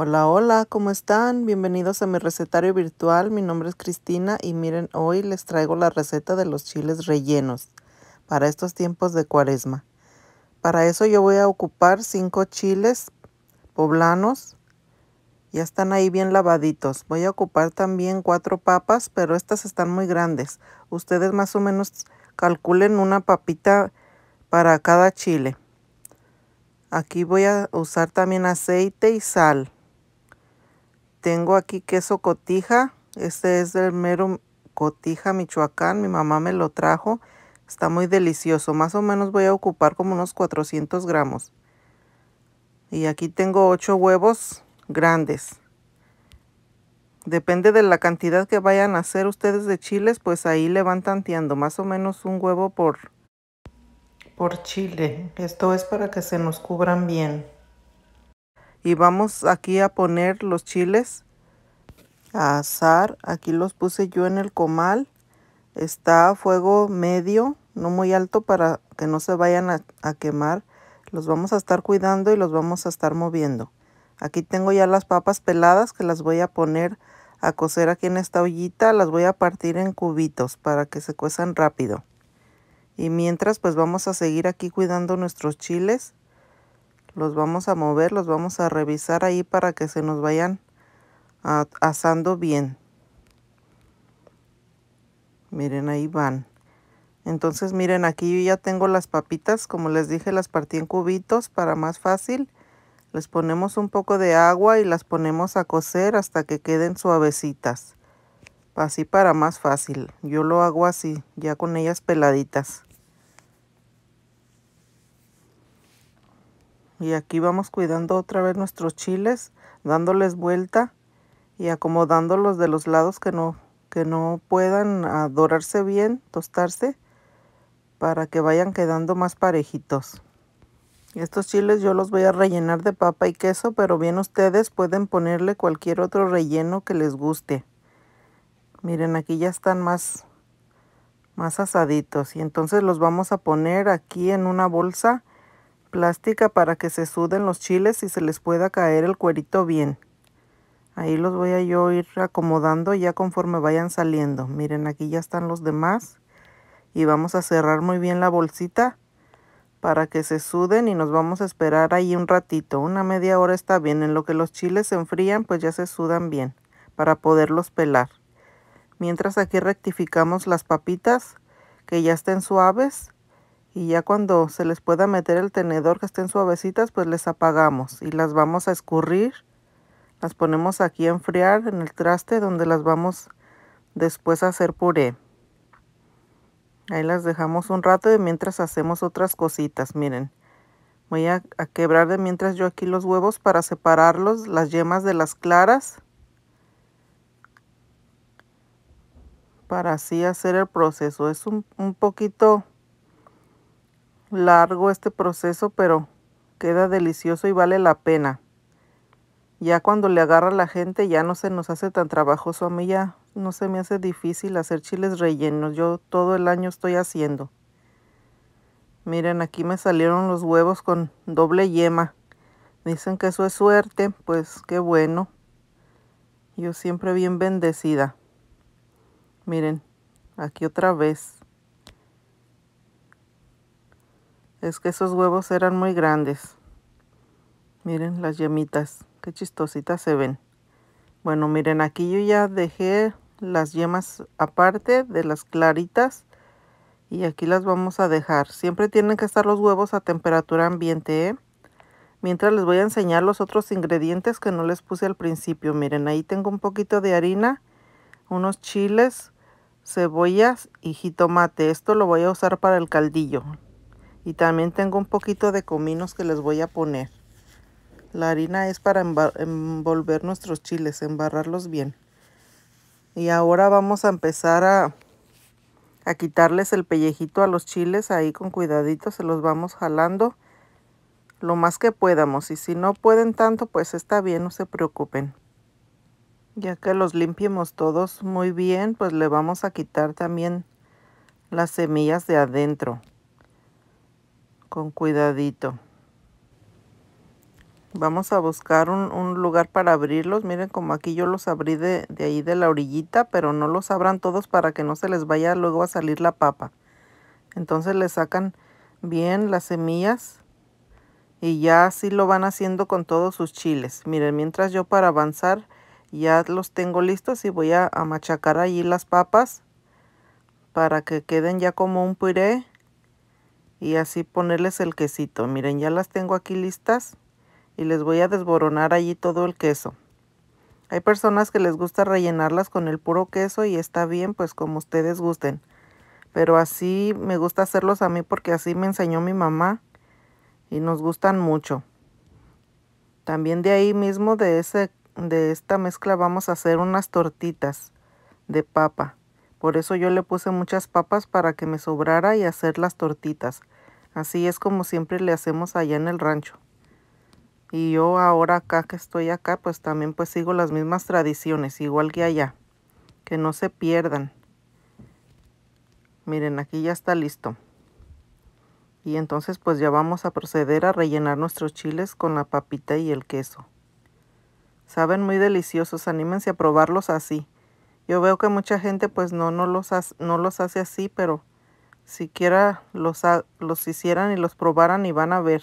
Hola, hola, ¿cómo están? Bienvenidos a mi recetario virtual. Mi nombre es Cristina y miren, hoy les traigo la receta de los chiles rellenos para estos tiempos de cuaresma. Para eso yo voy a ocupar 5 chiles poblanos. Ya están ahí bien lavaditos. Voy a ocupar también 4 papas, pero estas están muy grandes. Ustedes más o menos calculen una papita para cada chile. Aquí voy a usar también aceite y sal. Tengo aquí queso cotija. Este es del mero cotija, Michoacán. Mi mamá me lo trajo. Está muy delicioso. Más o menos voy a ocupar como unos 400 gramos. Y aquí tengo 8 huevos grandes. Depende de la cantidad que vayan a hacer ustedes de chiles, pues ahí le van tanteando más o menos un huevo por, por chile. Esto es para que se nos cubran bien y vamos aquí a poner los chiles a asar. aquí los puse yo en el comal está a fuego medio no muy alto para que no se vayan a, a quemar los vamos a estar cuidando y los vamos a estar moviendo aquí tengo ya las papas peladas que las voy a poner a cocer aquí en esta ollita las voy a partir en cubitos para que se cuezan rápido y mientras pues vamos a seguir aquí cuidando nuestros chiles los vamos a mover, los vamos a revisar ahí para que se nos vayan asando bien. Miren, ahí van. Entonces, miren, aquí yo ya tengo las papitas. Como les dije, las partí en cubitos para más fácil. Les ponemos un poco de agua y las ponemos a cocer hasta que queden suavecitas. Así para más fácil. Yo lo hago así, ya con ellas peladitas. y aquí vamos cuidando otra vez nuestros chiles dándoles vuelta y acomodándolos de los lados que no que no puedan dorarse bien tostarse para que vayan quedando más parejitos estos chiles yo los voy a rellenar de papa y queso pero bien ustedes pueden ponerle cualquier otro relleno que les guste miren aquí ya están más más asaditos y entonces los vamos a poner aquí en una bolsa plástica para que se suden los chiles y se les pueda caer el cuerito bien. Ahí los voy a yo ir acomodando ya conforme vayan saliendo. Miren, aquí ya están los demás. Y vamos a cerrar muy bien la bolsita para que se suden y nos vamos a esperar ahí un ratito. Una media hora está bien. En lo que los chiles se enfrían, pues ya se sudan bien para poderlos pelar. Mientras aquí rectificamos las papitas que ya estén suaves y ya cuando se les pueda meter el tenedor que estén suavecitas, pues les apagamos y las vamos a escurrir. Las ponemos aquí a enfriar en el traste donde las vamos después a hacer puré. Ahí las dejamos un rato y mientras hacemos otras cositas, miren. Voy a, a quebrar de mientras yo aquí los huevos para separarlos, las yemas de las claras. Para así hacer el proceso. Es un, un poquito largo este proceso, pero queda delicioso y vale la pena. Ya cuando le agarra la gente ya no se nos hace tan trabajoso. A mí ya no se me hace difícil hacer chiles rellenos. Yo todo el año estoy haciendo. Miren, aquí me salieron los huevos con doble yema. Dicen que eso es suerte, pues qué bueno. Yo siempre bien bendecida. Miren, aquí otra vez. Es que esos huevos eran muy grandes. Miren las yemitas. Qué chistositas se ven. Bueno, miren, aquí yo ya dejé las yemas aparte de las claritas. Y aquí las vamos a dejar. Siempre tienen que estar los huevos a temperatura ambiente, ¿eh? Mientras les voy a enseñar los otros ingredientes que no les puse al principio. Miren, ahí tengo un poquito de harina, unos chiles, cebollas y jitomate. Esto lo voy a usar para el caldillo. Y también tengo un poquito de cominos que les voy a poner. La harina es para envolver nuestros chiles, embarrarlos bien. Y ahora vamos a empezar a, a quitarles el pellejito a los chiles. Ahí con cuidadito se los vamos jalando lo más que podamos. Y si no pueden tanto, pues está bien, no se preocupen. Ya que los limpiemos todos muy bien, pues le vamos a quitar también las semillas de adentro con cuidadito. Vamos a buscar un, lugar para abrirlos. Miren como aquí yo los abrí de, ahí de la orillita, pero no los abran todos para que no se les vaya luego a salir la papa. Entonces le sacan bien las semillas y ya así lo van haciendo con todos sus chiles. Miren, mientras yo para avanzar ya los tengo listos y voy a, machacar allí las papas para que queden ya como un puré y así ponerles el quesito. Miren, ya las tengo aquí listas y les voy a desboronar allí todo el queso. Hay personas que les gusta rellenarlas con el puro queso y está bien, pues como ustedes gusten. Pero así me gusta hacerlos a mí porque así me enseñó mi mamá y nos gustan mucho. También de ahí mismo de, ese, de esta mezcla vamos a hacer unas tortitas de papa. Por eso yo le puse muchas papas para que me sobrara y hacer las tortitas. Así es como siempre le hacemos allá en el rancho. Y yo ahora acá que estoy acá, pues también pues sigo las mismas tradiciones, igual que allá. Que no se pierdan. Miren, aquí ya está listo. Y entonces pues ya vamos a proceder a rellenar nuestros chiles con la papita y el queso. Saben muy deliciosos, anímense a probarlos así. Yo veo que mucha gente pues no, no, los, hace, no los hace así, pero siquiera los, los hicieran y los probaran y van a ver.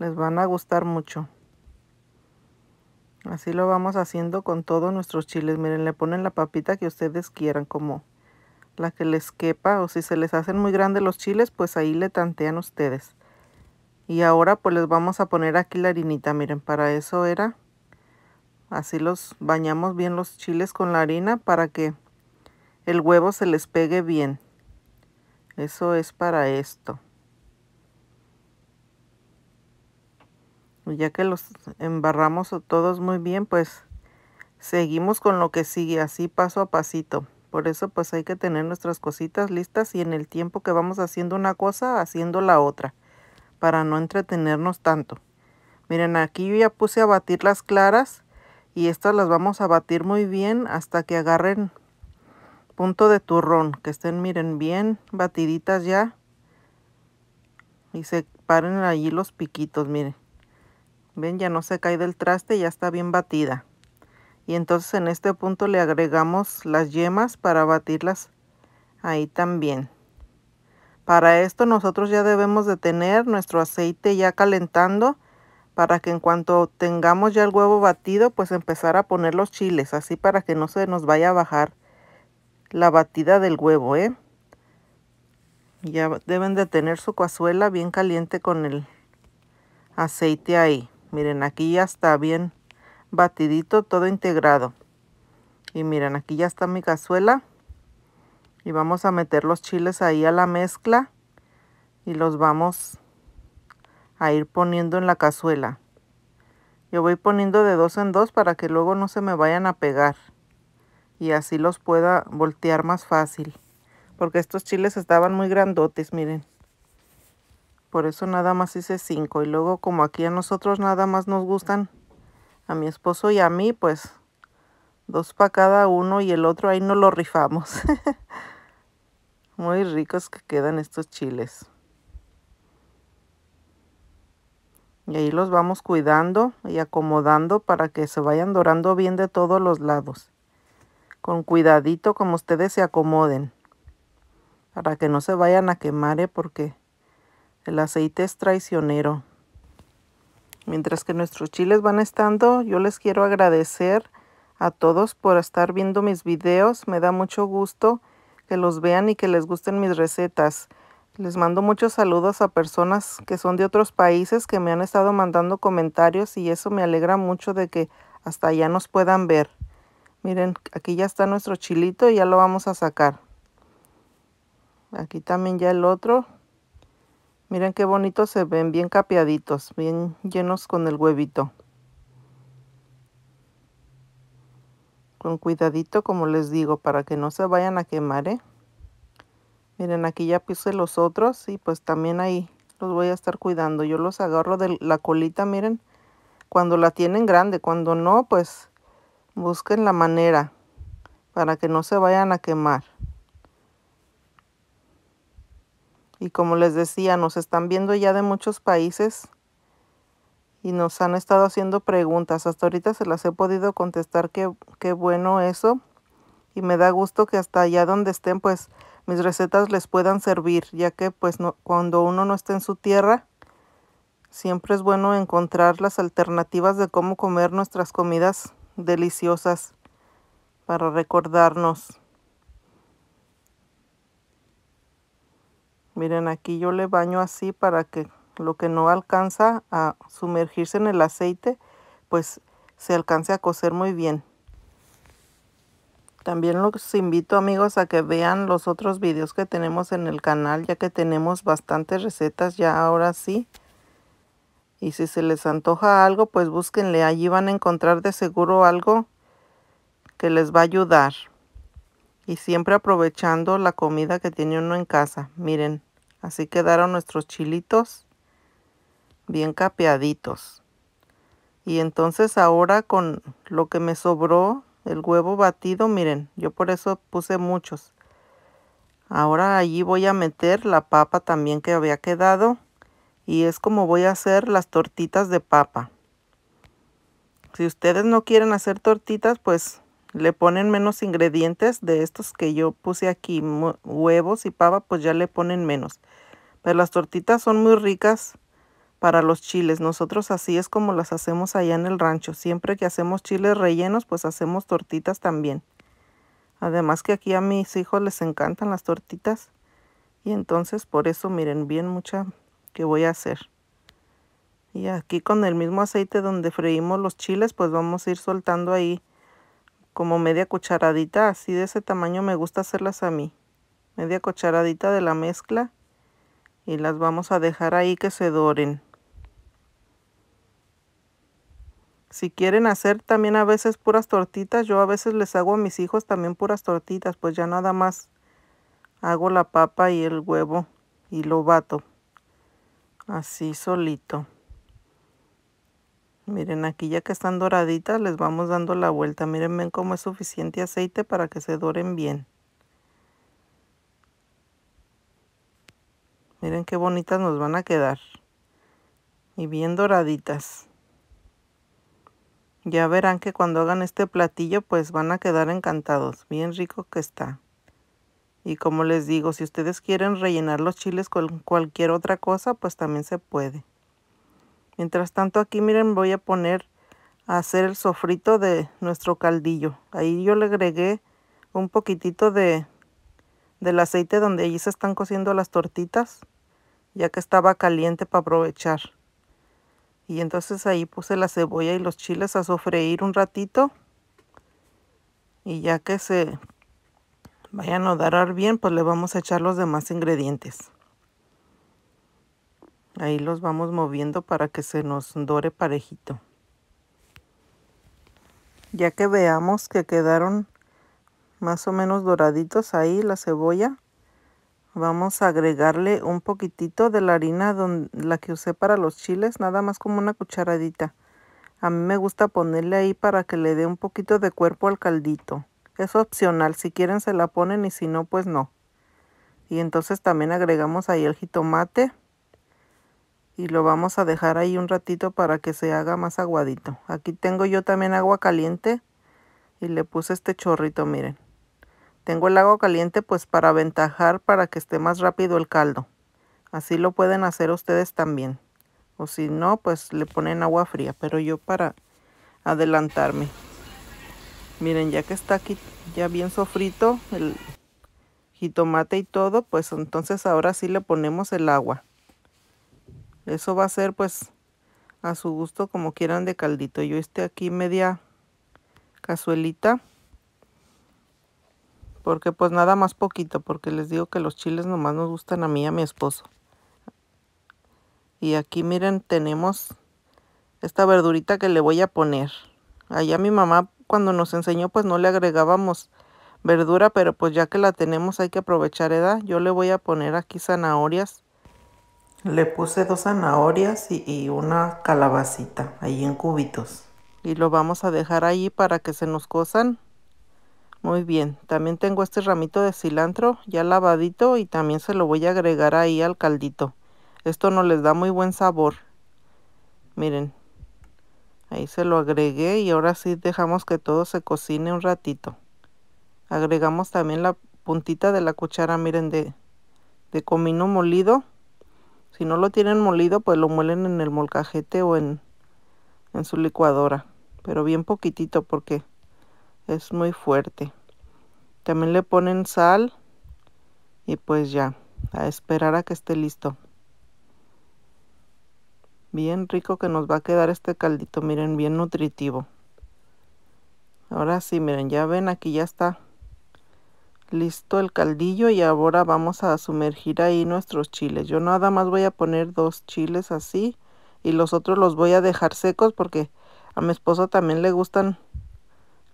Les van a gustar mucho. Así lo vamos haciendo con todos nuestros chiles. Miren, le ponen la papita que ustedes quieran, como la que les quepa. O si se les hacen muy grandes los chiles, pues ahí le tantean ustedes. Y ahora pues les vamos a poner aquí la harinita, miren, para eso era Así los bañamos bien los chiles con la harina para que el huevo se les pegue bien. Eso es para esto. Ya que los embarramos todos muy bien, pues seguimos con lo que sigue, así paso a pasito. Por eso pues hay que tener nuestras cositas listas y en el tiempo que vamos haciendo una cosa, haciendo la otra, para no entretenernos tanto. Miren, aquí yo ya puse a batir las claras y estas las vamos a batir muy bien hasta que agarren punto de turrón que estén miren bien batiditas ya y se paren allí los piquitos miren ven ya no se cae del traste ya está bien batida y entonces en este punto le agregamos las yemas para batirlas ahí también para esto nosotros ya debemos de tener nuestro aceite ya calentando para que en cuanto tengamos ya el huevo batido, pues empezar a poner los chiles, así para que no se nos vaya a bajar la batida del huevo, ¿eh? Ya deben de tener su cazuela bien caliente con el aceite ahí. Miren, aquí ya está bien batidito, todo integrado. Y miren, aquí ya está mi cazuela. Y vamos a meter los chiles ahí a la mezcla. Y los vamos a ir poniendo en la cazuela. Yo voy poniendo de dos en dos para que luego no se me vayan a pegar y así los pueda voltear más fácil. Porque estos chiles estaban muy grandotes, miren. Por eso nada más hice cinco. Y luego como aquí a nosotros nada más nos gustan, a mi esposo y a mí, pues dos para cada uno y el otro ahí no lo rifamos. muy ricos que quedan estos chiles. Y ahí los vamos cuidando y acomodando para que se vayan dorando bien de todos los lados. Con cuidadito como ustedes se acomoden. Para que no se vayan a quemar, ¿eh? porque el aceite es traicionero. Mientras que nuestros chiles van estando, yo les quiero agradecer a todos por estar viendo mis videos. Me da mucho gusto que los vean y que les gusten mis recetas. Les mando muchos saludos a personas que son de otros países que me han estado mandando comentarios y eso me alegra mucho de que hasta allá nos puedan ver. Miren, aquí ya está nuestro chilito y ya lo vamos a sacar. Aquí también ya el otro. Miren qué bonito se ven, bien capeaditos, bien llenos con el huevito. Con cuidadito, como les digo, para que no se vayan a quemar, ¿eh? Miren, aquí ya puse los otros y pues también ahí los voy a estar cuidando. Yo los agarro de la colita, miren, cuando la tienen grande. Cuando no, pues busquen la manera para que no se vayan a quemar. Y como les decía, nos están viendo ya de muchos países y nos han estado haciendo preguntas. Hasta ahorita se las he podido contestar, qué, qué bueno eso. Y me da gusto que hasta allá donde estén, pues mis recetas les puedan servir, ya que pues no, cuando uno no está en su tierra, siempre es bueno encontrar las alternativas de cómo comer nuestras comidas deliciosas para recordarnos. Miren, aquí yo le baño así para que lo que no alcanza a sumergirse en el aceite, pues se alcance a cocer muy bien. También los invito amigos a que vean los otros videos que tenemos en el canal, ya que tenemos bastantes recetas ya ahora sí. Y si se les antoja algo, pues búsquenle, allí van a encontrar de seguro algo que les va a ayudar. Y siempre aprovechando la comida que tiene uno en casa. Miren, así quedaron nuestros chilitos bien capeaditos. Y entonces ahora con lo que me sobró el huevo batido, miren, yo por eso puse muchos. Ahora allí voy a meter la papa también que había quedado. Y es como voy a hacer las tortitas de papa. Si ustedes no quieren hacer tortitas, pues le ponen menos ingredientes de estos que yo puse aquí. Huevos y papa, pues ya le ponen menos. Pero las tortitas son muy ricas para los chiles. Nosotros así es como las hacemos allá en el rancho. Siempre que hacemos chiles rellenos, pues hacemos tortitas también. Además que aquí a mis hijos les encantan las tortitas. Y entonces por eso miren bien mucha que voy a hacer. Y aquí con el mismo aceite donde freímos los chiles, pues vamos a ir soltando ahí como media cucharadita. Así de ese tamaño me gusta hacerlas a mí. Media cucharadita de la mezcla. Y las vamos a dejar ahí que se doren. si quieren hacer también a veces puras tortitas, yo a veces les hago a mis hijos también puras tortitas, pues ya nada más hago la papa y el huevo y lo bato así solito. Miren, aquí ya que están doraditas, les vamos dando la vuelta. Miren, ven cómo es suficiente aceite para que se doren bien. Miren qué bonitas nos van a quedar. Y bien doraditas. Ya verán que cuando hagan este platillo pues van a quedar encantados. Bien rico que está. Y como les digo, si ustedes quieren rellenar los chiles con cualquier otra cosa, pues también se puede. Mientras tanto aquí miren voy a poner a hacer el sofrito de nuestro caldillo. Ahí yo le agregué un poquitito de del aceite donde allí se están cociendo las tortitas, ya que estaba caliente para aprovechar y entonces ahí puse la cebolla y los chiles a sofreír un ratito y ya que se vayan a dorar bien pues le vamos a echar los demás ingredientes ahí los vamos moviendo para que se nos dore parejito ya que veamos que quedaron más o menos doraditos ahí la cebolla Vamos a agregarle un poquitito de la harina la que usé para los chiles, nada más como una cucharadita. A mí me gusta ponerle ahí para que le dé un poquito de cuerpo al caldito. Es opcional, si quieren se la ponen y si no, pues no. Y entonces también agregamos ahí el jitomate y lo vamos a dejar ahí un ratito para que se haga más aguadito. Aquí tengo yo también agua caliente y le puse este chorrito, miren. Tengo el agua caliente pues para aventajar para que esté más rápido el caldo. Así lo pueden hacer ustedes también. O si no, pues le ponen agua fría. Pero yo para adelantarme. Miren, ya que está aquí ya bien sofrito el jitomate y todo, pues entonces ahora sí le ponemos el agua. Eso va a ser pues a su gusto como quieran de caldito. Yo este aquí media cazuelita porque pues nada más poquito, porque les digo que los chiles nomás nos gustan a mí y a mi esposo. Y aquí miren, tenemos esta verdurita que le voy a poner. Allá mi mamá cuando nos enseñó pues no le agregábamos verdura, pero pues ya que la tenemos hay que aprovechar, edad. ¿eh? Yo le voy a poner aquí zanahorias. Le puse dos zanahorias y, una calabacita ahí en cubitos. Y lo vamos a dejar ahí para que se nos cosan muy bien, también tengo este ramito de cilantro ya lavadito y también se lo voy a agregar ahí al caldito. Esto no les da muy buen sabor. Miren, ahí se lo agregué y ahora sí dejamos que todo se cocine un ratito. Agregamos también la puntita de la cuchara, miren, de, de comino molido. Si no lo tienen molido, pues lo muelen en el molcajete o en, en su licuadora. Pero bien poquitito porque es muy fuerte. También le ponen sal y pues ya, a esperar a que esté listo. Bien rico que nos va a quedar este caldito, miren, bien nutritivo. Ahora sí, miren, ya ven, aquí ya está listo el caldillo y ahora vamos a sumergir ahí nuestros chiles. Yo nada más voy a poner dos chiles así y los otros los voy a dejar secos porque a mi esposo también le gustan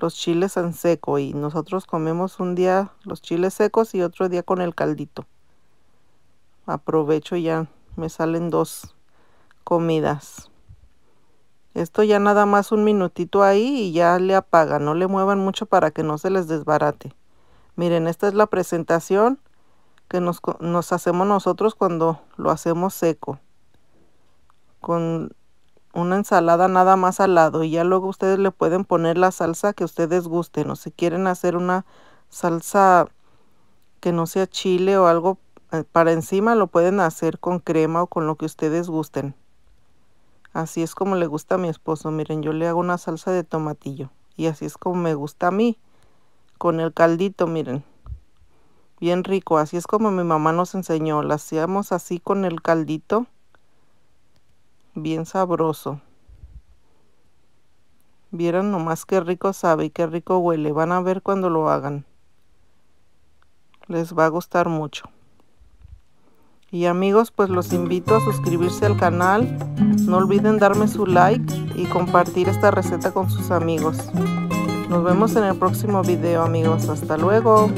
los chiles en seco y nosotros comemos un día los chiles secos y otro día con el caldito. Aprovecho ya me salen dos comidas. Esto ya nada más un minutito ahí y ya le apaga, no le muevan mucho para que no se les desbarate. Miren, esta es la presentación que nos, nos hacemos nosotros cuando lo hacemos seco. Con una ensalada nada más al lado y ya luego ustedes le pueden poner la salsa que ustedes gusten o si quieren hacer una salsa que no sea chile o algo eh, para encima lo pueden hacer con crema o con lo que ustedes gusten. Así es como le gusta a mi esposo. Miren, yo le hago una salsa de tomatillo y así es como me gusta a mí con el caldito, miren. Bien rico, así es como mi mamá nos enseñó. La hacíamos así con el caldito bien sabroso. Vieran nomás qué rico sabe y qué rico huele. Van a ver cuando lo hagan. Les va a gustar mucho. Y amigos, pues los invito a suscribirse al canal. No olviden darme su like y compartir esta receta con sus amigos. Nos vemos en el próximo video amigos. Hasta luego.